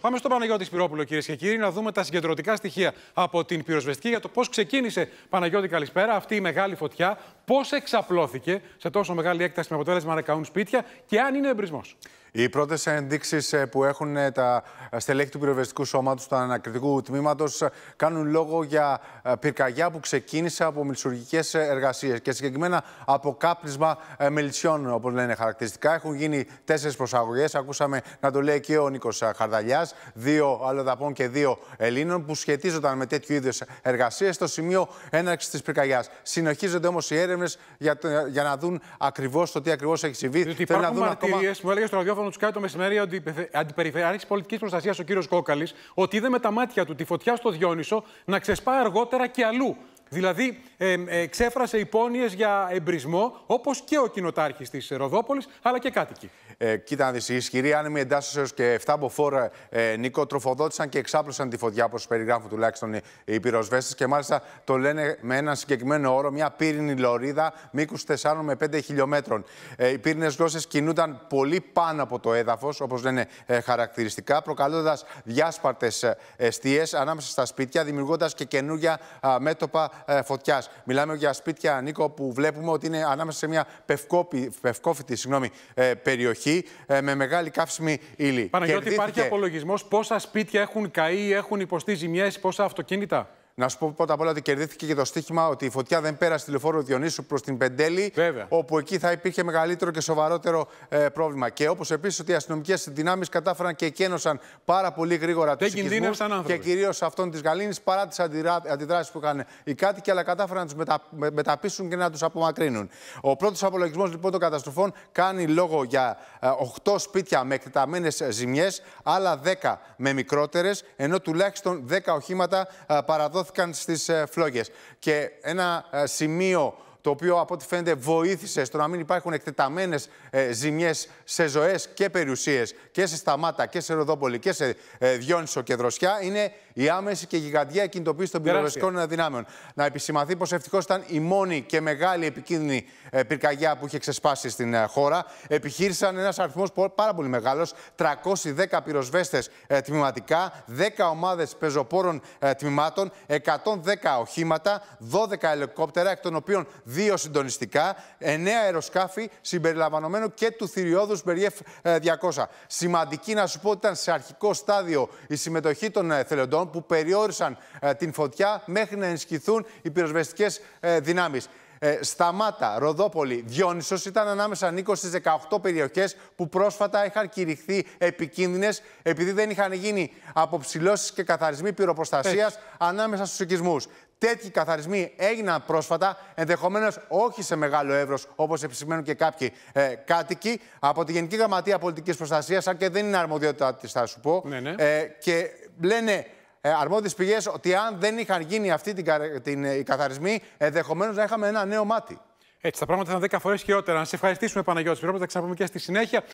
Πάμε στον Παναγιώτη Σπυρόπουλο, κυρίες και κύριοι, να δούμε τα συγκεντρωτικά στοιχεία από την πυροσβεστική για το πώς ξεκίνησε, Παναγιώτη, καλησπέρα, αυτή η μεγάλη φωτιά, πώς εξαπλώθηκε σε τόσο μεγάλη έκταση με αποτέλεσμα να καούν σπίτια και αν είναι εμπρισμός. Οι πρώτες ενδείξεις ε, που έχουν ε, τα στελέχη του πυροβεστικού σώματος του ανακριτικού τμήματος ε, κάνουν λόγο για πυρκαγιά που ξεκίνησε από μελισσουργικέ εργασίες και συγκεκριμένα από κάπνισμα μελισσιών, όπως λένε χαρακτηριστικά. Έχουν γίνει τέσσερις προσαγωγές. Ακούσαμε να το λέει και ο Νίκος Χαρδαλιάς, δύο αλλοδαπών και δύο Ελλήνων που σχετίζονταν με τέτοιου είδους εργασίες στο σημείο έναρξης της πυρκαγιάς. Συνεχίζονται όμως οι έρευνες για, να δουν ακριβώς το τι ακριβώς έχει συμβεί. Θέλουν να δουν ακόμα τηλέφωνο του κάτω το μεσημέρι ο αντιπεριφερειάρχη πολιτικής προστασίας ο κύριος Κόκαλης ότι είδε με τα μάτια του τη φωτιά στο Διόνυσο να ξεσπά αργότερα και αλλού. Δηλαδή, ε, ε, ξέφρασε υπόνοιες για εμπρισμό, όπως και ο κοινοτάρχης της Ροδόπολης, αλλά και κάτοικοι. Ε, κοίτα να δεις, οι ισχυροί άνεμοι εντάσσεω και 7 μποφόρ ε, Νίκο τροφοδότησαν και εξάπλωσαν τη φωτιά, όπως περιγράφουν τουλάχιστον οι, οι πυροσβέστες. Και μάλιστα το λένε με ένα συγκεκριμένο όρο, μια πύρινη λωρίδα μήκους 4 με 5 χιλιόμετρων. Ε, οι πύρινες γλώσσες κινούνταν πολύ πάνω από το έδαφος, όπως λένε ε, χαρακτηριστικά, προκαλώντας διάσπαρτες ε, εστίες ανάμεσα στα σπίτια, δημιουργώντας και καινούργια μέτωπα ε, Μιλάμε για σπίτια, Νίκο, που βλέπουμε ότι είναι ανάμεσα σε μια πευκόφητη ε, περιοχή ε, με μεγάλη καύσιμη ύλη. Παναγιώτη, Κερδίθηκε... υπάρχει απολογισμός πόσα σπίτια έχουν καεί ή έχουν υποστεί ζημιές, πόσα αυτοκίνητα. Να σου πω πρώτα απ' όλα ότι κερδίθηκε και το στίχημα ότι η φωτιά δεν πέρασε τη λεωφόρο Διονύσου προς την Πεντέλη, Βέβαια. όπου εκεί θα υπήρχε μεγαλύτερο και σοβαρότερο ε, πρόβλημα. Και όπως επίσης ότι οι αστυνομικές δυνάμεις κατάφεραν και εκένωσαν πάρα πολύ γρήγορα του και κυρίως αυτών της Γαλήνης παρά τις αντιδράσεις που είχαν οι κάτοικοι, αλλά κατάφεραν να τους μετα... μεταπίσουν και να τους απομακρύνουν. Ο πρώτος απολογισμός λοιπόν των καταστροφών κάνει λόγο για 8 ε, σπίτια με εκτεταμένες ζημιές, άλλα 10 με μικρότερες, ενώ τουλάχιστον 10 οχήματα ε, παραδόθηκαν σκοτώθηκαν στις ε, φλόγες. Και ένα ε, σημείο το οποίο από ό,τι φαίνεται βοήθησε στο να μην υπάρχουν εκτεταμένες ε, ζημιές σε ζωές και περιουσίες και σε Σταμάτα και σε Ροδόπολη και σε ε, Διόνυσο και Δροσιά, είναι η άμεση και γιγαντιά κινητοποίηση των πυροσβεστικών δυνάμεων. Να επισημαθεί πως ευτυχώς ήταν η μόνη και μεγάλη επικίνδυνη ε, πυρκαγιά που είχε ξεσπάσει στην χώρα. Επιχείρησαν ένας αριθμός πάρα πολύ μεγάλος, 310 πυροσβέστε τμηματικά, 10 ομάδες πεζοπόρων τμήματων, 110 οχήματα, 12 ελικόπτερα, εκ των οποίων δύο συντονιστικά, εννέα αεροσκάφη συμπεριλαμβανομένου και του θηριώδους Μπεριεφ 200. Ε, Σημαντική να σου πω ότι ήταν σε αρχικό στάδιο η συμμετοχή των εθελοντών που περιόρισαν ε, την φωτιά μέχρι να ενισχυθούν οι πυροσβεστικές ε, δυνάμεις. Σταμάτα, Ροδόπολη, Διόνυσος ήταν ανάμεσα Νίκο στι 18 περιοχές που πρόσφατα είχαν κηρυχθεί επικίνδυνες επειδή δεν είχαν γίνει αποψηλώσεις και καθαρισμοί πυροπροστασίας ανάμεσα στους οικισμούς. Τέτοιοι καθαρισμοί έγιναν πρόσφατα, ενδεχομένως όχι σε μεγάλο εύρος, όπως επισημαίνουν και κάποιοι ε, κάτοικοι, από τη Γενική Γραμματεία Πολιτικής Προστασίας, αν και δεν είναι αρμοδιότητά της, θα σου πω. Ναι, ναι. Ε, και λένε ε, αρμόδιες πηγές ότι αν δεν είχαν γίνει αυτοί την, την, ε, οι καθαρισμοί, ενδεχομένως να είχαμε ένα νέο μάτι. Έτσι, τα πράγματα ήταν 10 φορές χειρότερα. Να σε ευχαριστήσουμε, Παναγιώτης να Θα ξαναπούμε και στη συνέχεια.